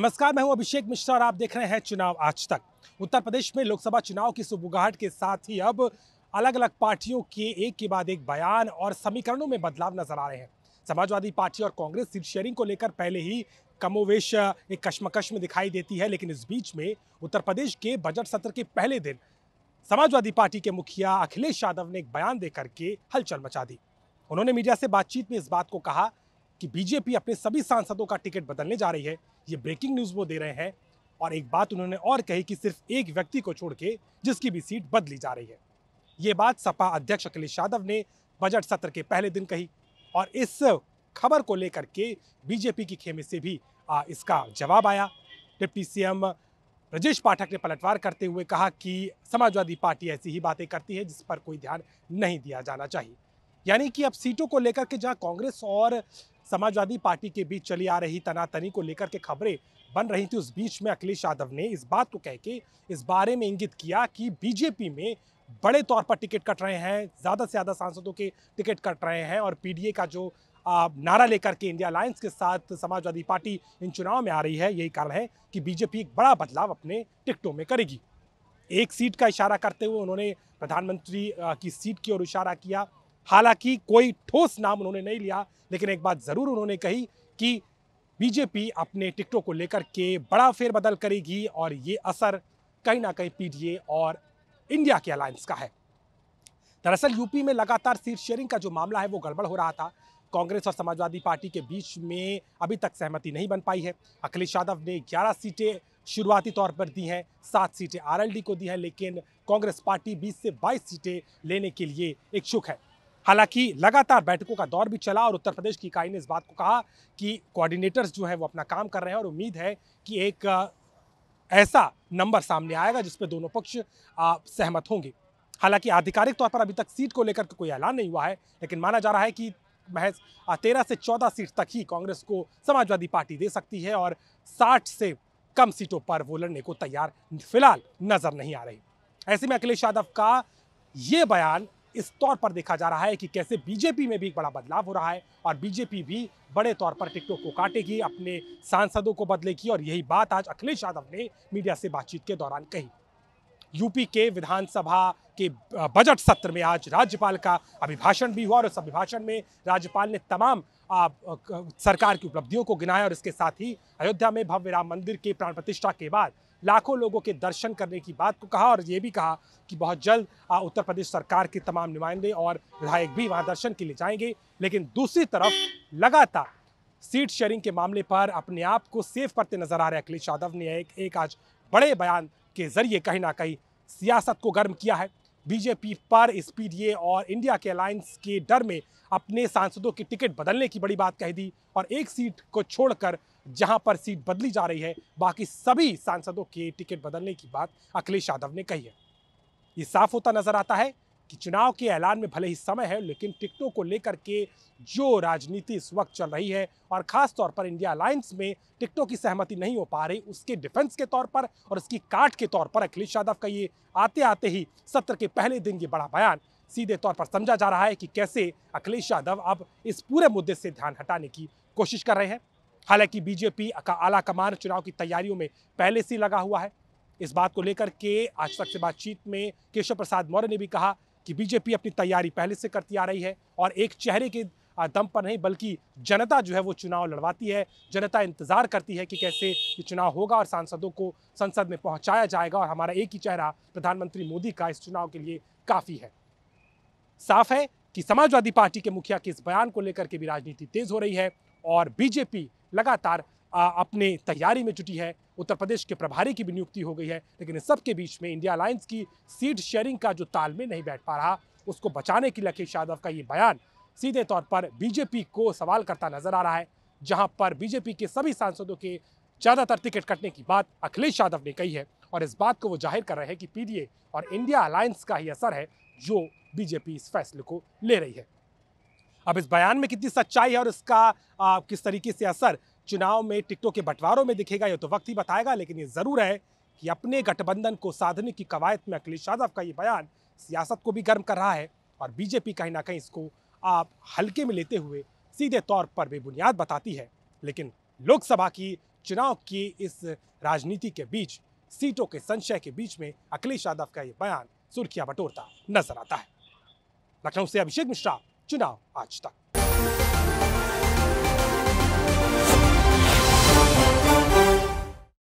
नमस्कार मैं हूं अभिषेक मिश्रा और आप देख रहे हैं चुनाव आज तक उत्तर प्रदेश में लोकसभा चुनाव की सुबुगाहट के साथ ही अब अलग अलग पार्टियों के एक के बाद एक बयान और समीकरणों में बदलाव नजर आ रहे हैं समाजवादी पार्टी और कांग्रेस सीट शेयरिंग को लेकर पहले ही कमोवेश एक कश्मकश में दिखाई देती है लेकिन इस बीच में उत्तर प्रदेश के बजट सत्र के पहले दिन समाजवादी पार्टी के मुखिया अखिलेश यादव ने एक बयान देकर के हलचल मचा दी उन्होंने मीडिया से बातचीत में इस बात को कहा कि बीजेपी अपने सभी सांसदों का टिकट बदलने जा रही है ये ब्रेकिंग न्यूज़ वो दे रहे हैं और एक बात उन्होंने और कही कि सिर्फ एक व्यक्ति को छोड़ के जिसकी भी सीट बदली जा रही है ये बात सपा अध्यक्ष अखिलेश यादव ने बजट सत्र के पहले दिन कही और इस खबर को लेकर के बीजेपी की खेमे से भी आ, इसका जवाब आया डिप्टी सीएम ब्रजेश पाठक ने पलटवार करते हुए कहा कि समाजवादी पार्टी ऐसी ही बातें करती है जिस पर कोई ध्यान नहीं दिया जाना चाहिए यानी कि अब सीटों को लेकर के जहां कांग्रेस और समाजवादी पार्टी के बीच चली आ रही तनातनी को लेकर के खबरें बन रही थी उस बीच में अखिलेश यादव ने इस बात को कह के इस बारे में इंगित किया कि बीजेपी में बड़े तौर पर टिकट कट रहे हैं ज़्यादा से ज़्यादा सांसदों के टिकट कट रहे हैं और पीडीए का जो नारा लेकर के इंडिया अलायंस के साथ समाजवादी पार्टी इन चुनाव में आ रही है यही कारण है कि बीजेपी एक बड़ा बदलाव अपने टिकटों में करेगी एक सीट का इशारा करते हुए उन्होंने प्रधानमंत्री की सीट की ओर इशारा किया हालांकि कोई ठोस नाम उन्होंने नहीं लिया लेकिन एक बात ज़रूर उन्होंने कही कि बीजेपी अपने टिकटों को लेकर के बड़ा फेरबदल करेगी और ये असर कहीं ना कहीं पीडीए और इंडिया के अलायंस का है दरअसल यूपी में लगातार सीट शेयरिंग का जो मामला है वो गड़बड़ हो रहा था कांग्रेस और समाजवादी पार्टी के बीच में अभी तक सहमति नहीं बन पाई है अखिलेश यादव ने 11 सीटें शुरुआती तौर पर दी हैं सात सीटें आरएलडी को दी हैं लेकिन कांग्रेस पार्टी 20 से 22 सीटें लेने के लिए इच्छुक है हालांकि लगातार बैठकों का दौर भी चला और उत्तर प्रदेश की इकाई ने इस बात को कहा कि कोऑर्डिनेटर्स जो है वो अपना काम कर रहे हैं और उम्मीद है कि एक ऐसा नंबर सामने आएगा जिसपे दोनों पक्ष सहमत होंगे हालांकि आधिकारिक तौर पर अभी तक सीट को लेकर कोई ऐलान नहीं हुआ है लेकिन माना जा रहा है कि महज तेरह से चौदह सीट तक ही कांग्रेस को समाजवादी पार्टी दे सकती है और साठ से कम सीटों पर वो लड़ने को तैयार फिलहाल नजर नहीं आ रही ऐसे में अखिलेश यादव का ये बयान इस तौर पर देखा जा रहा है कि कैसे बीजेपी में भी एक बड़ा बदलाव हो रहा है और बीजेपी भी बड़े तौर पर टिकटों को काटेगी अपने सांसदों को बदलेगी और यही बात आज अखिलेश यादव ने मीडिया से बातचीत के दौरान कही यूपी के विधानसभा के बजट सत्र में आज राज्यपाल का अभिभाषण भी हुआ और उस अभिभाषण में राज्यपाल ने तमाम आप, सरकार की उपलब्धियों को गिनाया और इसके साथ ही अयोध्या में भव्य राम मंदिर के प्राण प्रतिष्ठा के बाद लाखों लोगों के दर्शन करने की बात को कहा और ये भी कहा कि बहुत जल्द उत्तर प्रदेश सरकार के तमाम नुमाइंदे और विधायक भी वहाँ दर्शन के लिए जाएंगे लेकिन दूसरी तरफ लगातार सीट शेयरिंग के मामले पर अपने आप को सेफ करते नजर आ रहे अखिलेश यादव ने एक, एक आज बड़े बयान के जरिए कहीं ना कहीं सियासत को गर्म किया है बीजेपी पर एसपीडीए और इंडिया के अलायंस के डर में अपने सांसदों की टिकट बदलने की बड़ी बात कह दी और एक सीट को छोड़कर जहां पर सीट बदली जा रही है बाकी सभी सांसदों के टिकट बदलने की बात अखिलेश यादव ने कही है ये साफ होता नजर आता है कि चुनाव के ऐलान में भले ही समय है लेकिन टिकटों को लेकर के जो राजनीति इस वक्त चल रही है और ख़ास तौर पर इंडिया अलायंस में टिकटों की सहमति नहीं हो पा रही उसके डिफेंस के तौर पर और उसकी काट के तौर पर अखिलेश यादव का ये आते आते ही सत्र के पहले दिन ये बड़ा बयान सीधे तौर पर समझा जा रहा है कि कैसे अखिलेश यादव अब इस पूरे मुद्दे से ध्यान हटाने की कोशिश कर रहे हैं हालांकि बीजेपी का आला कमान चुनाव की तैयारियों में पहले से लगा हुआ है इस बात को लेकर के आज तक से बातचीत में केशव प्रसाद मौर्य ने भी कहा कि बीजेपी अपनी तैयारी पहले से करती आ रही है और एक चेहरे के दम पर नहीं बल्कि जनता जो है वो चुनाव लड़वाती है जनता इंतज़ार करती है कि कैसे ये चुनाव होगा और सांसदों को संसद में पहुंचाया जाएगा और हमारा एक ही चेहरा प्रधानमंत्री मोदी का इस चुनाव के लिए काफ़ी है साफ है कि समाजवादी पार्टी के मुखिया के इस बयान को लेकर के भी राजनीति तेज़ हो रही है और बीजेपी लगातार अपने तैयारी में जुटी है उत्तर प्रदेश के प्रभारी की भी नियुक्ति हो गई है लेकिन इस सबके बीच में इंडिया अलायंस की सीट शेयरिंग का जो तालमेल नहीं बैठ पा रहा उसको बचाने के लिए अखिलेश यादव का ये बयान सीधे तौर पर बीजेपी को सवाल करता नजर आ रहा है जहां पर बीजेपी के सभी सांसदों के ज़्यादातर टिकट कटने की बात अखिलेश यादव ने कही है और इस बात को वो जाहिर कर रहे हैं कि पीडीए और इंडिया अलायंस का ही असर है जो बीजेपी इस फैसले को ले रही है अब इस बयान में कितनी सच्चाई है और इसका आ, किस तरीके से असर चुनाव में टिकटों के बंटवारों में दिखेगा ये तो वक्त ही बताएगा लेकिन ये ज़रूर है कि अपने गठबंधन को साधने की कवायद में अखिलेश यादव का ये बयान सियासत को भी गर्म कर रहा है और बीजेपी कहीं ना कहीं इसको आप हल्के में लेते हुए सीधे तौर पर बेबुनियाद बताती है लेकिन लोकसभा की चुनाव की इस राजनीति के बीच सीटों के संशय के बीच में अखिलेश यादव का ये बयान सुर्खियां बटोरता नजर आता है लखनऊ से अभिषेक मिश्रा चुनाव आज तक